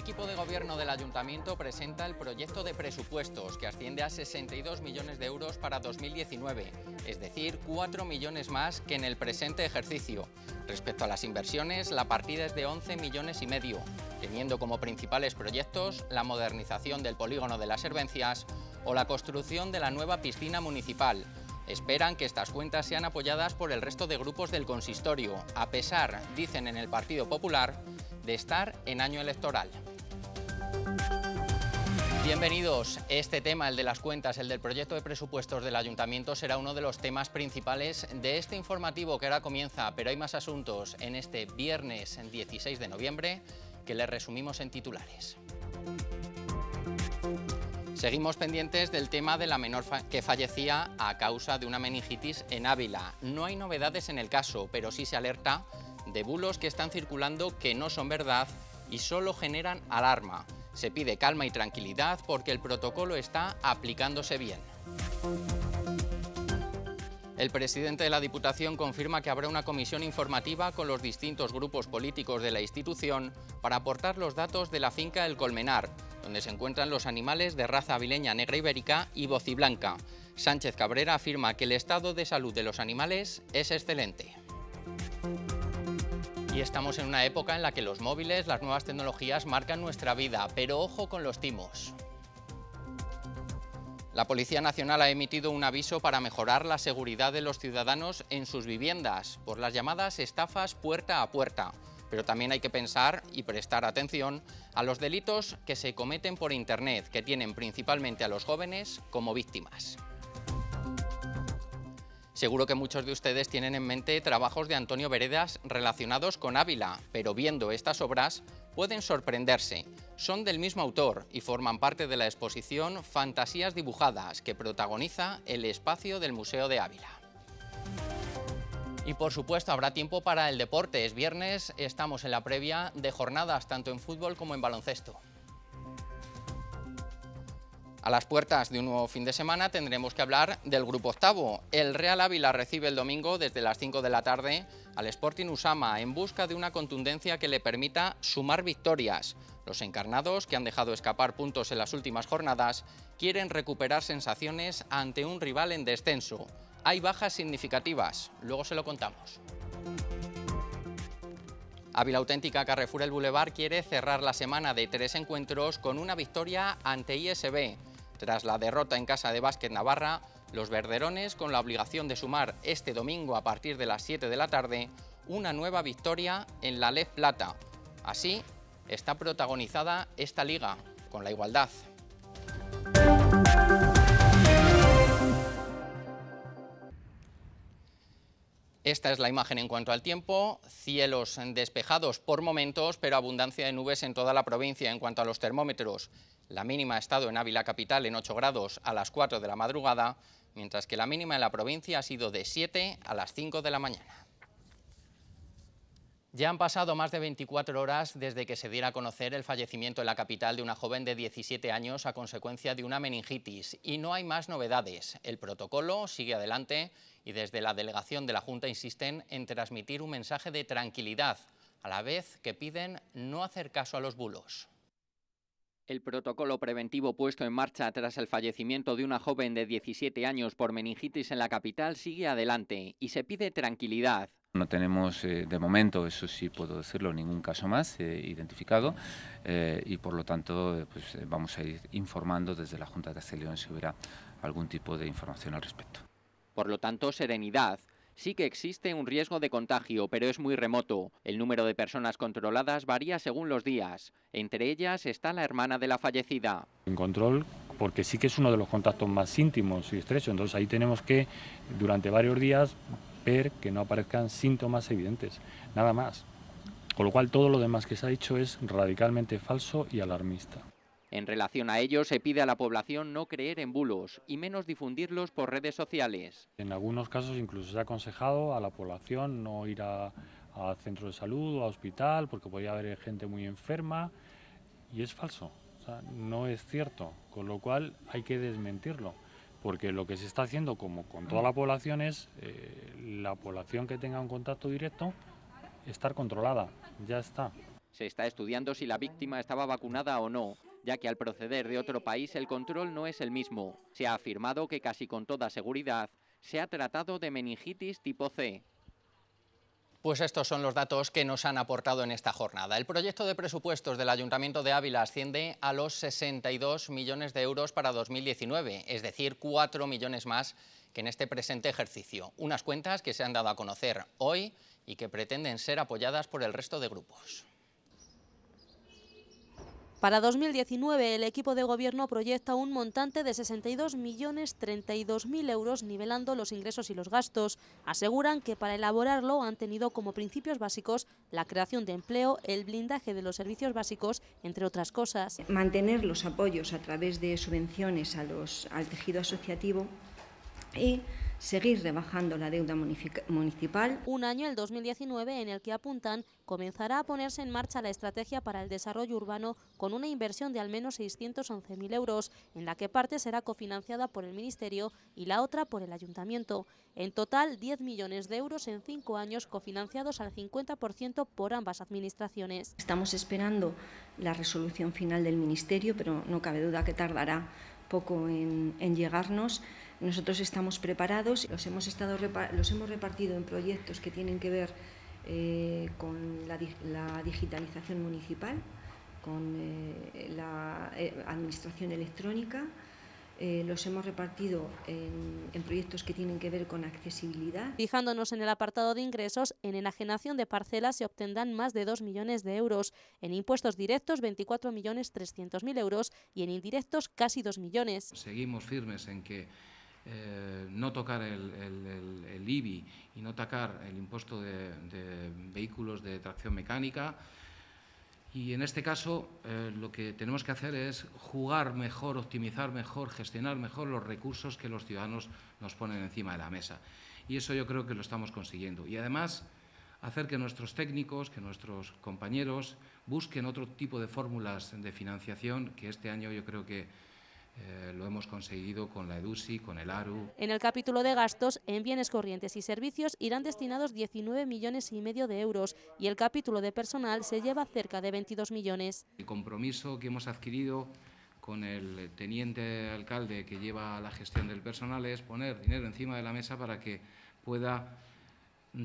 El equipo de gobierno del Ayuntamiento presenta el proyecto de presupuestos que asciende a 62 millones de euros para 2019, es decir, 4 millones más que en el presente ejercicio. Respecto a las inversiones, la partida es de 11 millones y medio, teniendo como principales proyectos la modernización del polígono de las Servencias o la construcción de la nueva piscina municipal, Esperan que estas cuentas sean apoyadas por el resto de grupos del consistorio, a pesar, dicen en el Partido Popular, de estar en año electoral. Bienvenidos. Este tema, el de las cuentas, el del proyecto de presupuestos del ayuntamiento, será uno de los temas principales de este informativo que ahora comienza, pero hay más asuntos en este viernes 16 de noviembre que les resumimos en titulares. Seguimos pendientes del tema de la menor que fallecía a causa de una meningitis en Ávila. No hay novedades en el caso, pero sí se alerta de bulos que están circulando que no son verdad y solo generan alarma. Se pide calma y tranquilidad porque el protocolo está aplicándose bien. El presidente de la Diputación confirma que habrá una comisión informativa con los distintos grupos políticos de la institución para aportar los datos de la finca El Colmenar, donde se encuentran los animales de raza avileña negra ibérica y bociblanca. Sánchez Cabrera afirma que el estado de salud de los animales es excelente. Y estamos en una época en la que los móviles, las nuevas tecnologías marcan nuestra vida, pero ojo con los timos. La Policía Nacional ha emitido un aviso para mejorar la seguridad de los ciudadanos en sus viviendas por las llamadas estafas puerta a puerta. Pero también hay que pensar y prestar atención a los delitos que se cometen por Internet, que tienen principalmente a los jóvenes como víctimas. Seguro que muchos de ustedes tienen en mente trabajos de Antonio Veredas relacionados con Ávila, pero viendo estas obras pueden sorprenderse. Son del mismo autor y forman parte de la exposición Fantasías dibujadas que protagoniza el espacio del Museo de Ávila. Y por supuesto habrá tiempo para el deporte. Es viernes, estamos en la previa de jornadas tanto en fútbol como en baloncesto. A las puertas de un nuevo fin de semana tendremos que hablar del grupo octavo. El Real Ávila recibe el domingo desde las 5 de la tarde al Sporting Usama en busca de una contundencia que le permita sumar victorias. Los encarnados, que han dejado escapar puntos en las últimas jornadas, quieren recuperar sensaciones ante un rival en descenso. Hay bajas significativas, luego se lo contamos. Ávila Auténtica Carrefour El Boulevard quiere cerrar la semana de tres encuentros con una victoria ante ISB. Tras la derrota en casa de Básquet Navarra, los verderones, con la obligación de sumar este domingo a partir de las 7 de la tarde, una nueva victoria en la Lez Plata. Así está protagonizada esta liga, con la igualdad Esta es la imagen en cuanto al tiempo, cielos despejados por momentos, pero abundancia de nubes en toda la provincia en cuanto a los termómetros. La mínima ha estado en Ávila Capital en 8 grados a las 4 de la madrugada, mientras que la mínima en la provincia ha sido de 7 a las 5 de la mañana. Ya han pasado más de 24 horas desde que se diera a conocer el fallecimiento en la capital de una joven de 17 años a consecuencia de una meningitis y no hay más novedades. El protocolo sigue adelante y desde la delegación de la Junta insisten en transmitir un mensaje de tranquilidad, a la vez que piden no hacer caso a los bulos. El protocolo preventivo puesto en marcha tras el fallecimiento de una joven de 17 años por meningitis en la capital sigue adelante y se pide tranquilidad, no tenemos, eh, de momento, eso sí puedo decirlo, ningún caso más eh, identificado eh, y por lo tanto pues, vamos a ir informando desde la Junta de Castellón si hubiera algún tipo de información al respecto. Por lo tanto, serenidad. Sí que existe un riesgo de contagio, pero es muy remoto. El número de personas controladas varía según los días. Entre ellas está la hermana de la fallecida. En control, porque sí que es uno de los contactos más íntimos y estrechos. Entonces ahí tenemos que, durante varios días, ver que no aparezcan síntomas evidentes, nada más. Con lo cual todo lo demás que se ha dicho es radicalmente falso y alarmista. En relación a ello, se pide a la población no creer en bulos y menos difundirlos por redes sociales. En algunos casos incluso se ha aconsejado a la población no ir a, a centro de salud o a hospital porque podría haber gente muy enferma y es falso, no es cierto, con lo cual hay que desmentirlo porque lo que se está haciendo como con toda la población es eh, la población que tenga un contacto directo estar controlada, ya está. Se está estudiando si la víctima estaba vacunada o no, ya que al proceder de otro país el control no es el mismo. Se ha afirmado que casi con toda seguridad se ha tratado de meningitis tipo C, pues estos son los datos que nos han aportado en esta jornada. El proyecto de presupuestos del Ayuntamiento de Ávila asciende a los 62 millones de euros para 2019, es decir, 4 millones más que en este presente ejercicio. Unas cuentas que se han dado a conocer hoy y que pretenden ser apoyadas por el resto de grupos. Para 2019, el equipo de gobierno proyecta un montante de 62.032.000 euros, nivelando los ingresos y los gastos. Aseguran que para elaborarlo han tenido como principios básicos la creación de empleo, el blindaje de los servicios básicos, entre otras cosas. Mantener los apoyos a través de subvenciones a los, al tejido asociativo y seguir rebajando la deuda municipal. Un año, el 2019, en el que apuntan, comenzará a ponerse en marcha la estrategia para el desarrollo urbano con una inversión de al menos 611.000 euros, en la que parte será cofinanciada por el Ministerio y la otra por el Ayuntamiento. En total, 10 millones de euros en cinco años cofinanciados al 50% por ambas administraciones. Estamos esperando la resolución final del Ministerio, pero no cabe duda que tardará poco en, en llegarnos. Nosotros estamos preparados, los hemos, estado, los hemos repartido en proyectos que tienen que ver eh, con la, digitalización municipal, con eh, la eh, administración electrónica, los hemos repartido en, en, proyectos que tienen que ver con accesibilidad. Fijándonos en el apartado de ingresos, en enajenación de parcelas se obtendrán más de 2 millones de euros, en impuestos directos 24 millones 300 mil euros y en indirectos casi 2 millones. Seguimos firmes en que eh, no tocar el, IBI y no tocar el impuesto de, vehículos de tracción mecánica. Y en este caso eh, lo que tenemos que hacer es jugar mejor, optimizar mejor, gestionar mejor los recursos que los ciudadanos nos ponen encima de la mesa. Y eso yo creo que lo estamos consiguiendo. Y además hacer que nuestros técnicos, que nuestros compañeros busquen otro tipo de fórmulas de financiación que este año yo creo que eh, lo hemos conseguido con la EDUSI, con el ARU. En el capítulo de gastos, en bienes corrientes y servicios irán destinados 19 millones y medio de euros y el capítulo de personal se lleva cerca de 22 millones. El compromiso que hemos adquirido con el teniente alcalde que lleva la gestión del personal es poner dinero encima de la mesa para que pueda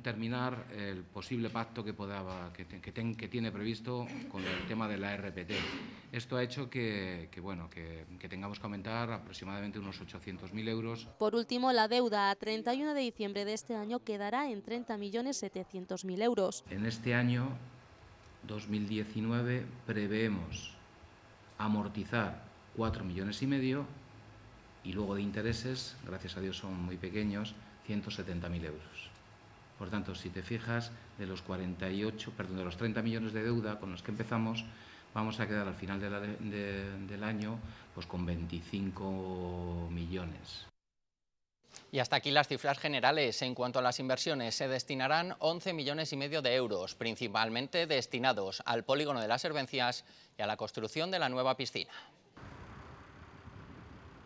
terminar el posible pacto que, tiene previsto con el tema de la RPT. Esto ha hecho que, bueno, que, tengamos que aumentar aproximadamente unos 800.000 euros. Por último, la deuda a 31 de diciembre de este año quedará en 30.700.000 euros. En este año 2019 preveemos amortizar 4 millones y medio y luego de intereses, gracias a Dios son muy pequeños, 170.000 euros. Por tanto, si te fijas, de los 48, perdón, de los 30 millones de deuda con los que empezamos, vamos a quedar al final del año pues con 25 millones. Y hasta aquí las cifras generales. En cuanto a las inversiones, se destinarán 11 millones y medio de euros, principalmente destinados al polígono de las Servencias y a la construcción de la nueva piscina.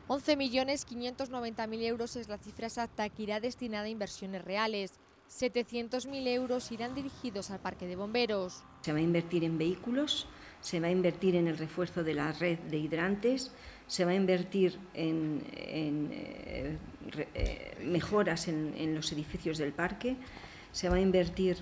11.590.000 euros es la cifra exacta que irá destinada a inversiones reales. 700.000 euros irán dirigidos al parque de bomberos. Se va a invertir en vehículos, se va a invertir en el refuerzo de la red de hidrantes, se va a invertir en, eh, eh, mejoras en, los edificios del parque, se va a invertir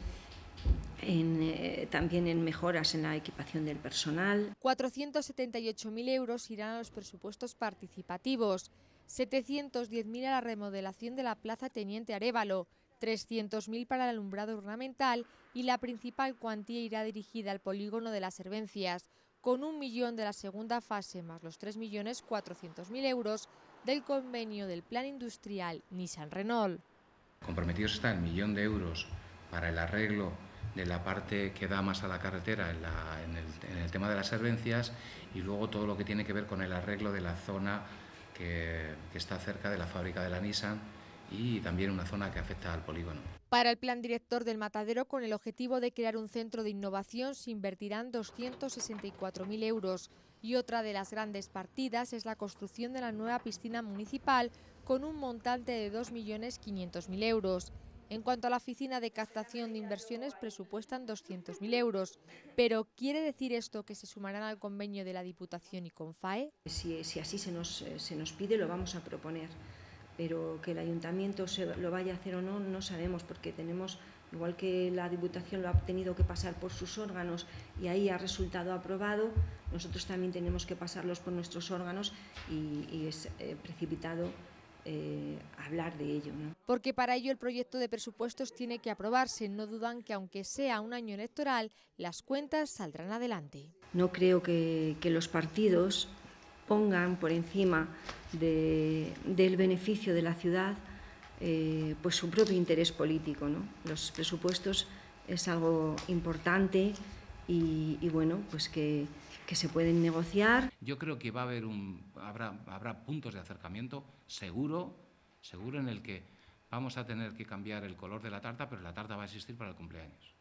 eh, también en mejoras en la equipación del personal. 478.000 euros irán a los presupuestos participativos, 710.000 a la remodelación de la Plaza Teniente Arevalo, 300.000 para el alumbrado ornamental y la principal cuantía irá dirigida al polígono de las Servencias, con un millón de la segunda fase más los 3.400.000 euros del convenio del Plan Industrial Nissan-Renault. Comprometidos está el millón de euros para el arreglo de la parte que da más a la carretera en, el, tema de las servencias y luego todo lo que tiene que ver con el arreglo de la zona que está cerca de la fábrica de la Nissan y también una zona que afecta al polígono. Para el plan director del matadero, con el objetivo de crear un centro de innovación, se invertirán 264.000 euros. Y otra de las grandes partidas es la construcción de la nueva piscina municipal con un montante de 2.500.000 euros. En cuanto a la oficina de captación de inversiones, presupuestan 200.000 euros. Pero ¿quiere decir esto que se sumarán al convenio de la Diputación y con FAE? Si, así se nos, eh, se nos pide, lo vamos a proponer pero que el ayuntamiento se lo vaya a hacer o no, no sabemos, porque tenemos, igual que la Diputación lo ha tenido que pasar por sus órganos y ahí ha resultado aprobado, nosotros también tenemos que pasarlos por nuestros órganos y, es eh, precipitado. Eh, hablar de ello. Porque para ello el proyecto de presupuestos tiene que aprobarse. No dudan que aunque sea un año electoral, las cuentas saldrán adelante. No creo que, que los partidos pongan por encima del beneficio de la ciudad eh, pues su propio interés político. Los presupuestos es algo importante y, bueno, pues que, se pueden negociar. Yo creo que va a haber un, habrá, habrá puntos de acercamiento seguro, seguro en el que vamos a tener que cambiar el color de la tarta, pero la tarta va a existir para el cumpleaños.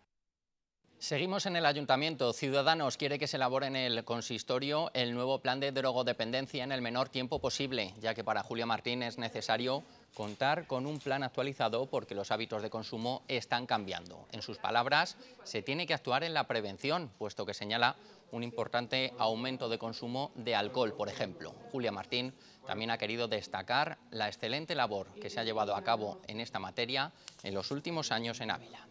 Seguimos en el Ayuntamiento. Ciudadanos quiere que se elabore en el consistorio el nuevo plan de drogodependencia en el menor tiempo posible, ya que para Julia Martín es necesario contar con un plan actualizado porque los hábitos de consumo están cambiando. En sus palabras, se tiene que actuar en la prevención, puesto que señala un importante aumento de consumo de alcohol, por ejemplo. Julia Martín también ha querido destacar la excelente labor que se ha llevado a cabo en esta materia en los últimos años en Ávila.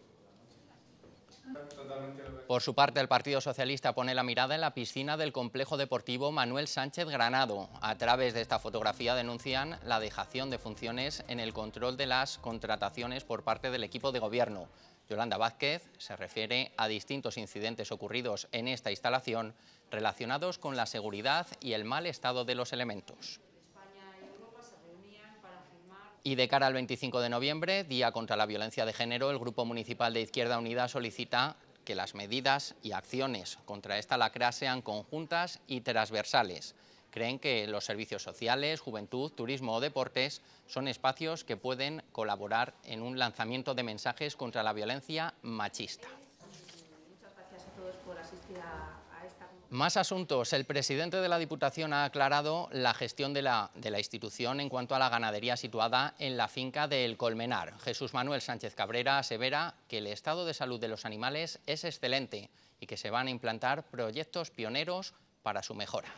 Por su parte, el Partido Socialista pone la mirada en la piscina del complejo deportivo Manuel Sánchez Granado. A través de esta fotografía denuncian la dejación de funciones en el control de las contrataciones por parte del equipo de gobierno. Yolanda Vázquez se refiere a distintos incidentes ocurridos en esta instalación relacionados con la seguridad y el mal estado de los elementos. Y de cara al 25 de noviembre, Día contra la Violencia de Género, el Grupo Municipal de Izquierda Unida solicita que las medidas y acciones contra esta lacra sean conjuntas y transversales. Creen que los servicios sociales, juventud, turismo o deportes son espacios que pueden colaborar en un lanzamiento de mensajes contra la violencia machista. Muchas gracias a todos por asistir a más asuntos. El presidente de la Diputación ha aclarado la gestión de la, institución en cuanto a la ganadería situada en la finca del Colmenar. Jesús Manuel Sánchez Cabrera asevera que el estado de salud de los animales es excelente y que se van a implantar proyectos pioneros para su mejora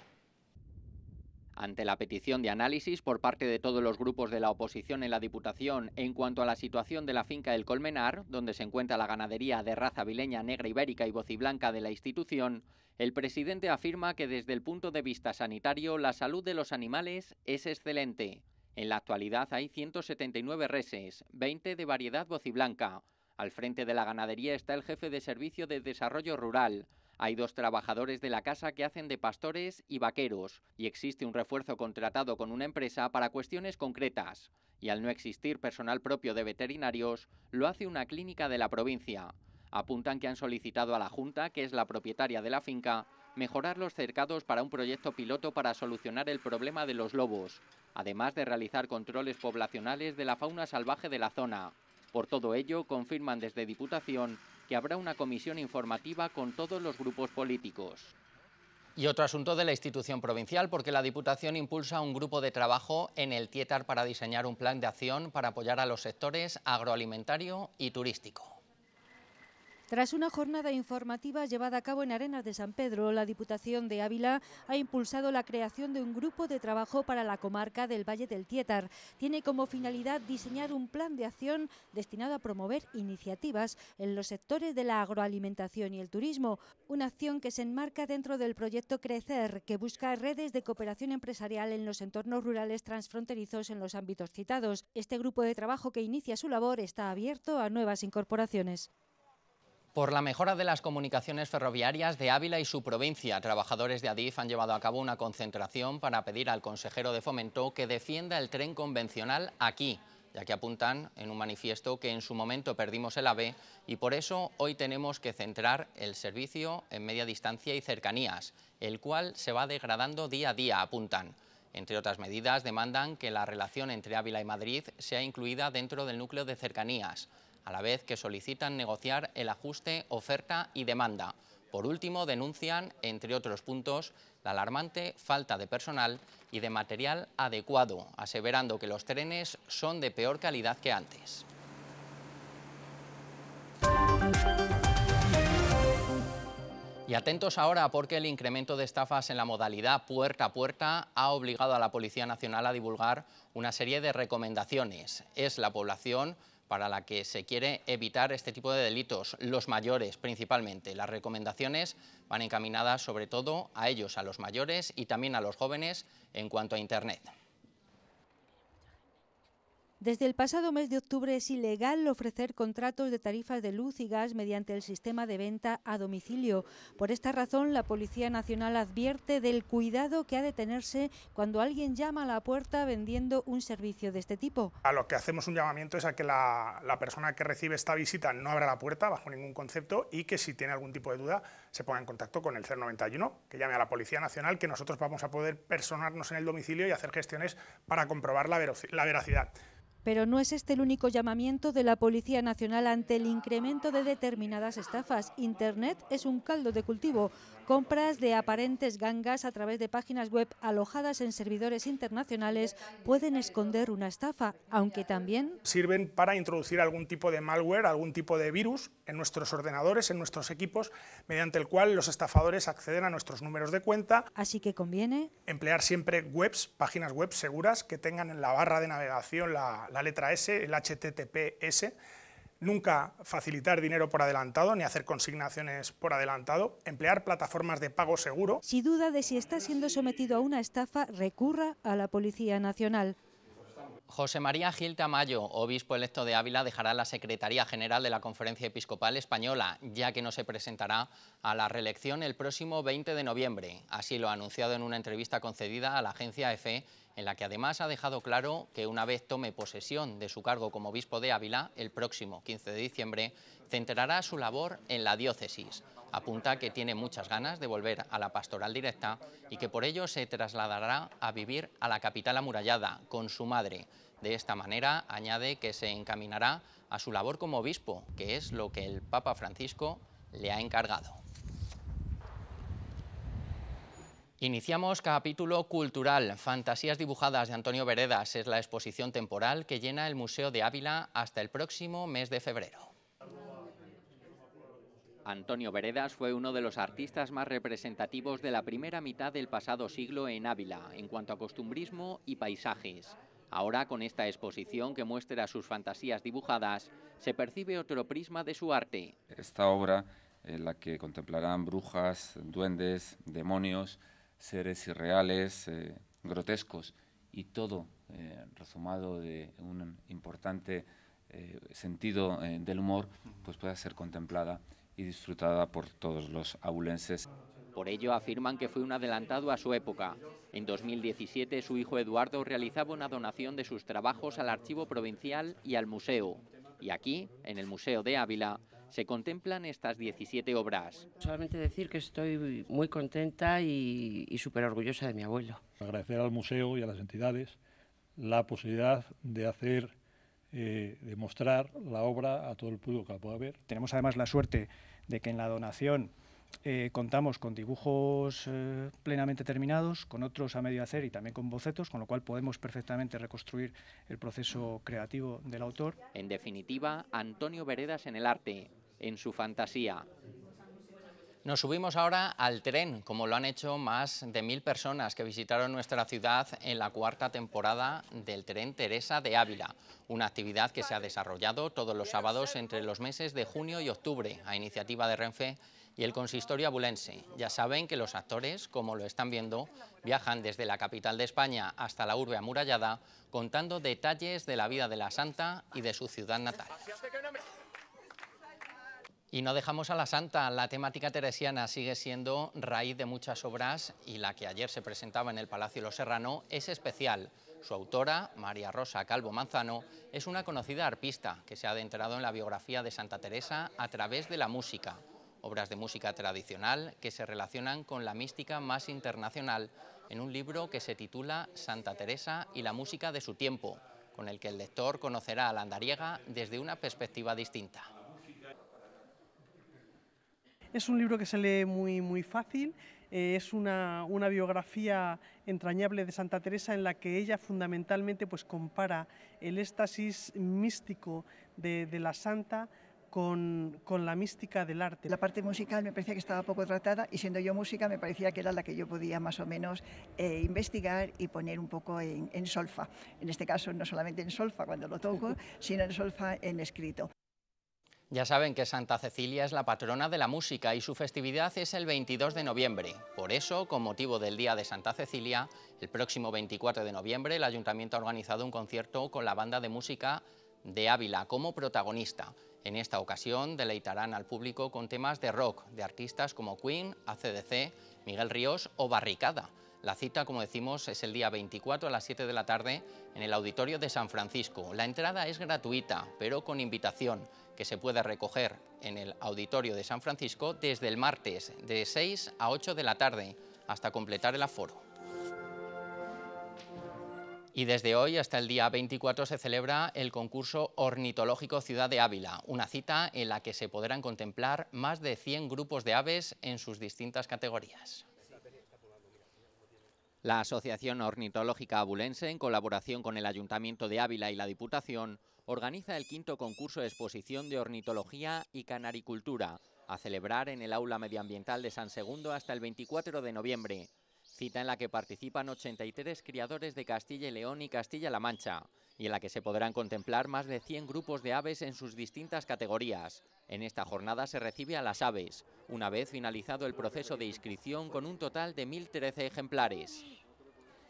ante la petición de análisis por parte de todos los grupos de la oposición en la Diputación en cuanto a la situación de la finca El Colmenar, donde se encuentra la ganadería de raza vileña negra ibérica y bociblanca de la institución, el presidente afirma que desde el punto de vista sanitario la salud de los animales es excelente. En la actualidad hay 179 reses, 20 de variedad bociblanca. Al frente de la ganadería está el jefe de Servicio de Desarrollo Rural, hay dos trabajadores de la casa que hacen de pastores y vaqueros, y existe un refuerzo contratado con una empresa para cuestiones concretas. Y al no existir personal propio de veterinarios, lo hace una clínica de la provincia. Apuntan que han solicitado a la Junta, que es la propietaria de la finca, mejorar los cercados para un proyecto piloto para solucionar el problema de los lobos, además de realizar controles poblacionales de la fauna salvaje de la zona. Por todo ello, confirman desde Diputación que habrá una comisión informativa con todos los grupos políticos. Y otro asunto de la institución provincial, porque la Diputación impulsa un grupo de trabajo en el Tietar para diseñar un plan de acción para apoyar a los sectores agroalimentario y turístico. Tras una jornada informativa llevada a cabo en Arenas de San Pedro, la Diputación de Ávila ha impulsado la creación de un grupo de trabajo para la comarca del Valle del Tietar. Tiene como finalidad diseñar un plan de acción destinado a promover iniciativas en los sectores de la agroalimentación y el turismo, una acción que se enmarca dentro del proyecto Crecer, que busca redes de cooperación empresarial en los entornos rurales transfronterizos en los ámbitos citados. Este grupo de trabajo que inicia su labor está abierto a nuevas incorporaciones. Por la mejora de las comunicaciones ferroviarias de Ávila y su provincia, trabajadores de Adif han llevado a cabo una concentración para pedir al consejero de Fomento que defienda el tren convencional aquí, ya que apuntan en un manifiesto que en su momento perdimos el AVE y por eso hoy tenemos que centrar el servicio en media distancia y cercanías, el cual se va degradando día a día, apuntan. Entre otras medidas, demandan que la relación entre Ávila y Madrid sea incluida dentro del núcleo de cercanías, a la vez que solicitan negociar el ajuste oferta y demanda. Por último, denuncian, entre otros puntos, la alarmante falta de personal y de material adecuado, aseverando que los trenes son de peor calidad que antes. Y atentos ahora porque el incremento de estafas en la modalidad puerta a puerta ha obligado a la Policía Nacional a divulgar una serie de recomendaciones. Es la población para la que se quiere evitar este tipo de delitos, los mayores principalmente. Las recomendaciones van encaminadas sobre todo a ellos, a los mayores y también a los jóvenes en cuanto a Internet. Desde el pasado mes de octubre es ilegal ofrecer contratos de tarifas de luz y gas mediante el sistema de venta a domicilio. Por esta razón, la Policía Nacional advierte del cuidado que ha de tenerse cuando alguien llama a la puerta vendiendo un servicio de este tipo. A lo que hacemos un llamamiento es a que la, persona que recibe esta visita no abra la puerta bajo ningún concepto y que si tiene algún tipo de duda se ponga en contacto con el 091, que llame a la Policía Nacional, que nosotros vamos a poder personarnos en el domicilio y hacer gestiones para comprobar la, la veracidad. Pero no es este el único llamamiento de la Policía Nacional ante el incremento de determinadas estafas. Internet es un caldo de cultivo. Compras de aparentes gangas a través de páginas web alojadas en servidores internacionales pueden esconder una estafa, aunque también... Sirven para introducir algún tipo de malware, algún tipo de virus en nuestros ordenadores, en nuestros equipos, mediante el cual los estafadores acceden a nuestros números de cuenta. Así que conviene... Emplear siempre webs, páginas web seguras que tengan en la barra de navegación la la, letra S, el HTTPS, nunca facilitar dinero por adelantado ni hacer consignaciones por adelantado, emplear plataformas de pago seguro. Si duda de si está siendo sometido a una estafa, recurra a la Policía Nacional. José María Gil Tamayo, obispo electo de Ávila, dejará la Secretaría General de la Conferencia Episcopal Española, ya que no se presentará a la reelección el próximo 20 de noviembre. Así lo ha anunciado en una entrevista concedida a la agencia EFE en la que además ha dejado claro que una vez tome posesión de su cargo como obispo de Ávila, el próximo 15 de diciembre, centrará su labor en la diócesis. Apunta que tiene muchas ganas de volver a la pastoral directa y que por ello se trasladará a vivir a la capital amurallada con su madre. De esta manera, añade que se encaminará a su labor como obispo, que es lo que el Papa Francisco le ha encargado. Iniciamos capítulo cultural. Fantasías dibujadas de Antonio Veredas es la exposición temporal que llena el Museo de Ávila hasta el próximo mes de febrero. Antonio Veredas fue uno de los artistas más representativos de la primera mitad del pasado siglo en Ávila, en cuanto a costumbrismo y paisajes. Ahora, con esta exposición que muestra sus fantasías dibujadas, se percibe otro prisma de su arte. Esta obra, en la que contemplarán brujas, duendes, demonios, seres irreales, eh, grotescos, y todo eh, resumado de un importante eh, sentido del humor, pues pueda ser contemplada y disfrutada por todos los abulenses. Por ello afirman que fue un adelantado a su época. En 2017 su hijo Eduardo realizaba una donación de sus trabajos al Archivo Provincial y al Museo. Y aquí, en el Museo de Ávila, se contemplan estas 17 obras. Solamente decir que estoy muy contenta y, súper orgullosa de mi abuelo. Agradecer al museo y a las entidades la posibilidad de hacer eh, de mostrar la obra a todo el público que la pueda ver. Tenemos además la suerte de que en la donación eh, contamos con dibujos eh, plenamente terminados, con otros a medio hacer y también con bocetos, con lo cual podemos perfectamente reconstruir el proceso creativo del autor. En definitiva, Antonio Veredas en el arte, en su fantasía. Nos subimos ahora al tren, como lo han hecho más de mil personas que visitaron nuestra ciudad en la cuarta temporada del Tren Teresa de Ávila, una actividad que se ha desarrollado todos los sábados entre los meses de junio y octubre, a iniciativa de Renfe y el consistorio abulense. Ya saben que los actores, como lo están viendo, viajan desde la capital de España hasta la urbe amurallada, contando detalles de la vida de la santa y de su ciudad natal. Y no dejamos a la santa, la temática teresiana sigue siendo raíz de muchas obras y la que ayer se presentaba en el Palacio Los Serrano es especial. Su autora, María Rosa Calvo Manzano, es una conocida arpista que se ha adentrado en la biografía de Santa Teresa a través de la música. Obras de música tradicional que se relacionan con la mística más internacional en un libro que se titula Santa Teresa y la música de su tiempo, con el que el lector conocerá a la andariega desde una perspectiva distinta. Es un libro que se lee muy, muy fácil, eh, es una, una, biografía entrañable de Santa Teresa en la que ella fundamentalmente pues, compara el éxtasis místico de, de la santa con, con, la mística del arte. La parte musical me parecía que estaba poco tratada y siendo yo música me parecía que era la que yo podía más o menos eh, investigar y poner un poco en, en solfa. En este caso no solamente en solfa cuando lo toco, sino en solfa en escrito. Ya saben que Santa Cecilia es la patrona de la música y su festividad es el 22 de noviembre. Por eso, con motivo del Día de Santa Cecilia, el próximo 24 de noviembre el Ayuntamiento ha organizado un concierto con la banda de música de Ávila como protagonista. En esta ocasión deleitarán al público con temas de rock de artistas como Queen, ACDC, Miguel Ríos o Barricada. La cita, como decimos, es el día 24 a las 7 de la tarde en el Auditorio de San Francisco. La entrada es gratuita, pero con invitación que se pueda recoger en el Auditorio de San Francisco desde el martes de 6 a 8 de la tarde hasta completar el aforo. Y desde hoy hasta el día 24 se celebra el concurso ornitológico Ciudad de Ávila, una cita en la que se podrán contemplar más de 100 grupos de aves en sus distintas categorías. La Asociación Ornitológica Abulense, en colaboración con el Ayuntamiento de Ávila y la Diputación, organiza el quinto concurso de exposición de ornitología y canaricultura, a celebrar en el aula medioambiental de San Segundo hasta el 24 de noviembre. Cita en la que participan 83 criadores de Castilla y León y Castilla-La Mancha, y en la que se podrán contemplar más de 100 grupos de aves en sus distintas categorías. En esta jornada se recibe a las aves, una vez finalizado el proceso de inscripción con un total de 1.013 ejemplares.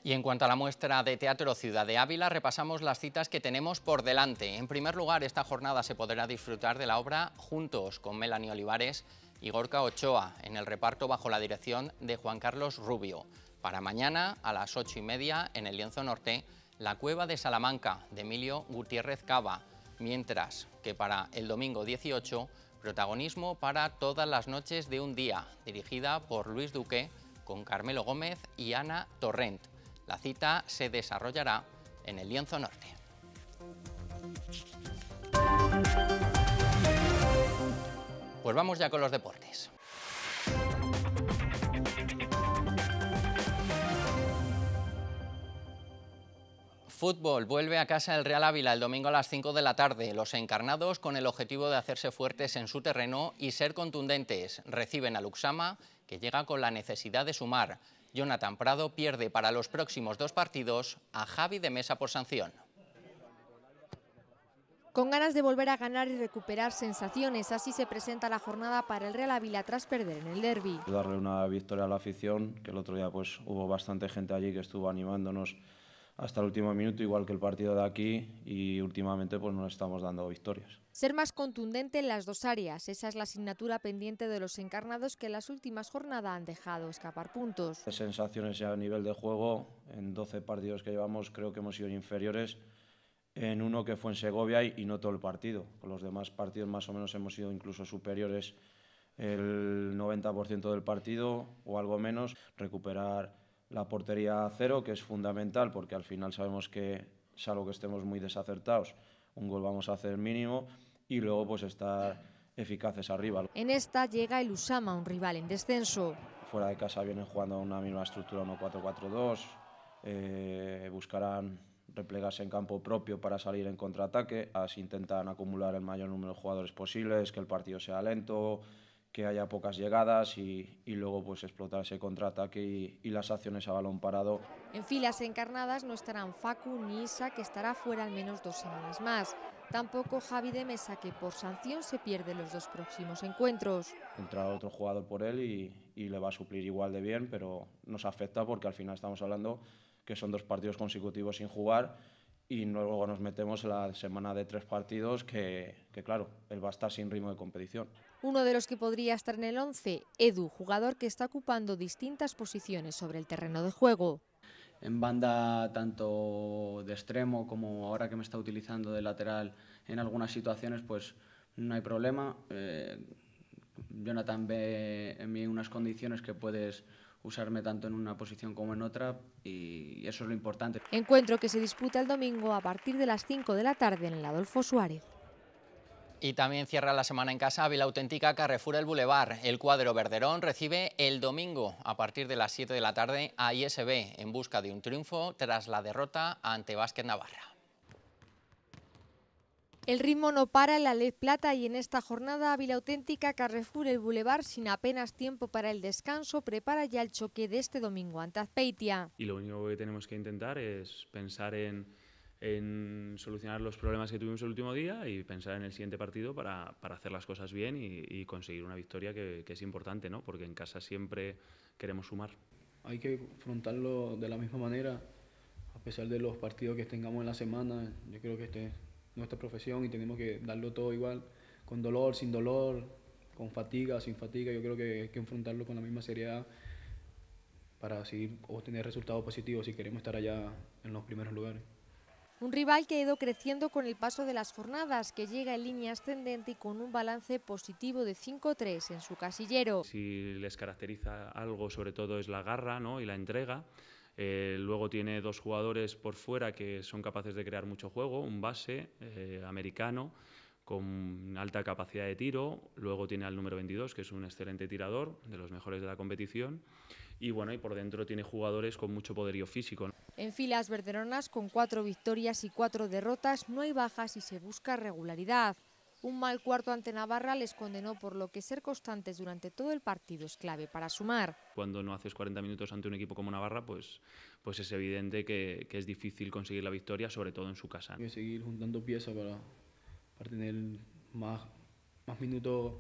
Y en cuanto a la muestra de Teatro Ciudad de Ávila, repasamos las citas que tenemos por delante. En primer lugar, esta jornada se podrá disfrutar de la obra Juntos, con Melanie Olivares y Gorka Ochoa, en el reparto bajo la dirección de Juan Carlos Rubio. Para mañana, a las ocho y media, en el Lienzo Norte, La Cueva de Salamanca, de Emilio Gutiérrez Cava. Mientras que para el domingo 18, protagonismo para Todas las noches de un día, dirigida por Luis Duque, con Carmelo Gómez y Ana Torrent. La cita se desarrollará en el Lienzo Norte. Pues vamos ya con los deportes. Fútbol. Vuelve a casa el Real Ávila el domingo a las 5 de la tarde. Los encarnados, con el objetivo de hacerse fuertes en su terreno y ser contundentes, reciben a Luxama, que llega con la necesidad de sumar. Jonathan Prado pierde para los próximos dos partidos a Javi de Mesa por sanción. Con ganas de volver a ganar y recuperar sensaciones, así se presenta la jornada para el Real Ávila tras perder en el derby. Darle una victoria a la afición, que el otro día pues hubo bastante gente allí que estuvo animándonos hasta el último minuto, igual que el partido de aquí, y últimamente pues no estamos dando victorias. Ser más contundente en las dos áreas, esa es la asignatura pendiente de los encarnados que en las últimas jornadas han dejado escapar puntos. Sensaciones ya a nivel de juego, en 12 partidos que llevamos creo que hemos sido inferiores en uno que fue en Segovia y, y no todo el partido. Con los demás partidos más o menos hemos sido incluso superiores el 90% del partido o algo menos. Recuperar la portería a cero, que es fundamental porque al final sabemos que, salvo que estemos muy desacertados, un gol vamos a hacer mínimo y luego pues estar eficaces arriba. En esta llega el Usama, un rival en descenso. Fuera de casa vienen jugando una misma estructura 1-4-4-2, eh, buscarán replegarse en campo propio para salir en contraataque, así intentan acumular el mayor número de jugadores posibles, que el partido sea lento, que haya pocas llegadas y, luego pues explotar ese contraataque y, y, las acciones a balón parado. En filas encarnadas no estarán Facu ni Isa, que estará fuera al menos dos semanas más. Tampoco Javi de Mesa, que por sanción se pierde los dos próximos encuentros. Entrará otro jugador por él y, le va a suplir igual de bien, pero nos afecta porque al final estamos hablando que son dos partidos consecutivos sin jugar y luego nos metemos en la semana de tres partidos que, que claro, él va a estar sin ritmo de competición. Uno de los que podría estar en el 11, Edu, jugador que está ocupando distintas posiciones sobre el terreno de juego en banda tanto de extremo como ahora que me está utilizando de lateral en algunas situaciones, pues no hay problema. Eh, Jonathan ve en mí unas condiciones que puedes usarme tanto en una posición como en otra y eso es lo importante. Encuentro que se disputa el domingo a partir de las 5 de la tarde en el Adolfo Suárez. Y también cierra la semana en casa Vila Auténtica Carrefour El Boulevard. El cuadro Verderón recibe el domingo a partir de las 7 de la tarde a ISB en busca de un triunfo tras la derrota ante Vázquez Navarra. El ritmo no para en la Lez Plata y en esta jornada Vila Auténtica Carrefour El Boulevard sin apenas tiempo para el descanso prepara ya el choque de este domingo ante Azpeitia. Y lo único que tenemos que intentar es pensar en en solucionar los problemas que tuvimos el último día y pensar en el siguiente partido para, para hacer las cosas bien y, conseguir una victoria que, es importante, ¿no? porque en casa siempre queremos sumar. Hay que afrontarlo de la misma manera, a pesar de los partidos que tengamos en la semana. Yo creo que este es nuestra profesión y tenemos que darlo todo igual, con dolor, sin dolor, con fatiga, sin fatiga. Yo creo que hay que afrontarlo con la misma seriedad para así obtener resultados positivos si queremos estar allá en los primeros lugares. Un rival que ha ido creciendo con el paso de las jornadas, que llega en línea ascendente y con un balance positivo de 5-3 en su casillero. Si les caracteriza algo, sobre todo, es la garra ¿no? y la entrega. Eh, luego tiene dos jugadores por fuera que son capaces de crear mucho juego, un base eh, americano con alta capacidad de tiro, luego tiene al número 22, que es un excelente tirador, de los mejores de la competición, y bueno, y por dentro tiene jugadores con mucho poderío físico. En filas verderonas, con cuatro victorias y cuatro derrotas, no hay bajas y se busca regularidad. Un mal cuarto ante Navarra les condenó, por lo que ser constantes durante todo el partido es clave para sumar. Cuando no haces 40 minutos ante un equipo como Navarra, pues, pues es evidente que, que es difícil conseguir la victoria, sobre todo en su casa. Hay que seguir juntando piezas para, para tener más, más minutos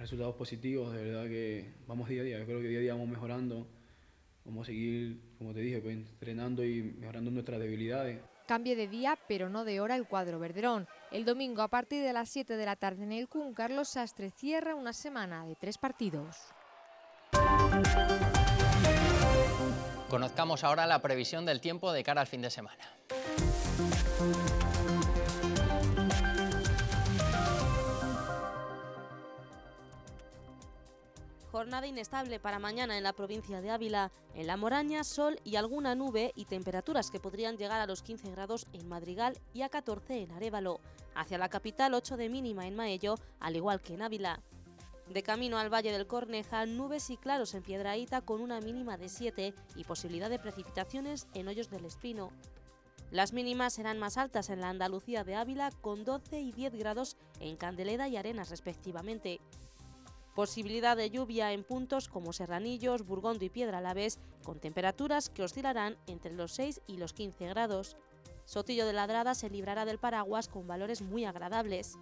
resultados positivos, de verdad que vamos día a día, yo creo que día a día vamos mejorando, vamos a seguir, como te dije, pues, entrenando y mejorando nuestras debilidades. Cambie de día, pero no de hora el cuadro verderón. El domingo a partir de las 7 de la tarde en el CUN, Carlos Sastre cierra una semana de tres partidos. Conozcamos ahora la previsión del tiempo de cara al fin de semana. Jornada inestable para mañana en la provincia de Ávila. En La Moraña, sol y alguna nube y temperaturas que podrían llegar a los 15 grados en Madrigal y a 14 en Arevalo. Hacia la capital, 8 de mínima en Maello, al igual que en Ávila. De camino al Valle del Corneja, nubes y claros en Piedraíta con una mínima de 7 y posibilidad de precipitaciones en Hoyos del Espino. Las mínimas serán más altas en la Andalucía de Ávila con 12 y 10 grados en Candeleda y Arenas respectivamente. Posibilidad de lluvia en puntos como Serranillos, Burgondo y Piedra Piedralaves, con temperaturas que oscilarán entre los 6 y los 15 grados. Sotillo de Ladrada se librará del paraguas con valores muy agradables.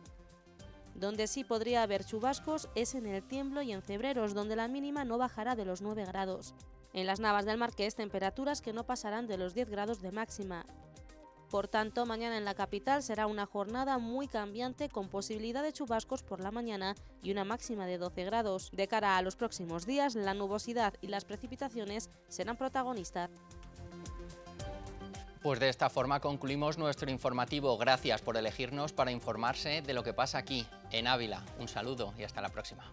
Donde sí podría haber chubascos es en el Tiemblo y en febreros donde la mínima no bajará de los 9 grados. En las Navas del Marqués, temperaturas que no pasarán de los 10 grados de máxima, por tanto, mañana en la capital será una jornada muy cambiante con posibilidad de chubascos por la mañana y una máxima de 12 grados. De cara a los próximos días, la nubosidad y las precipitaciones serán protagonistas. Pues de esta forma concluimos nuestro informativo. Gracias por elegirnos para informarse de lo que pasa aquí, en Ávila. Un saludo y hasta la próxima.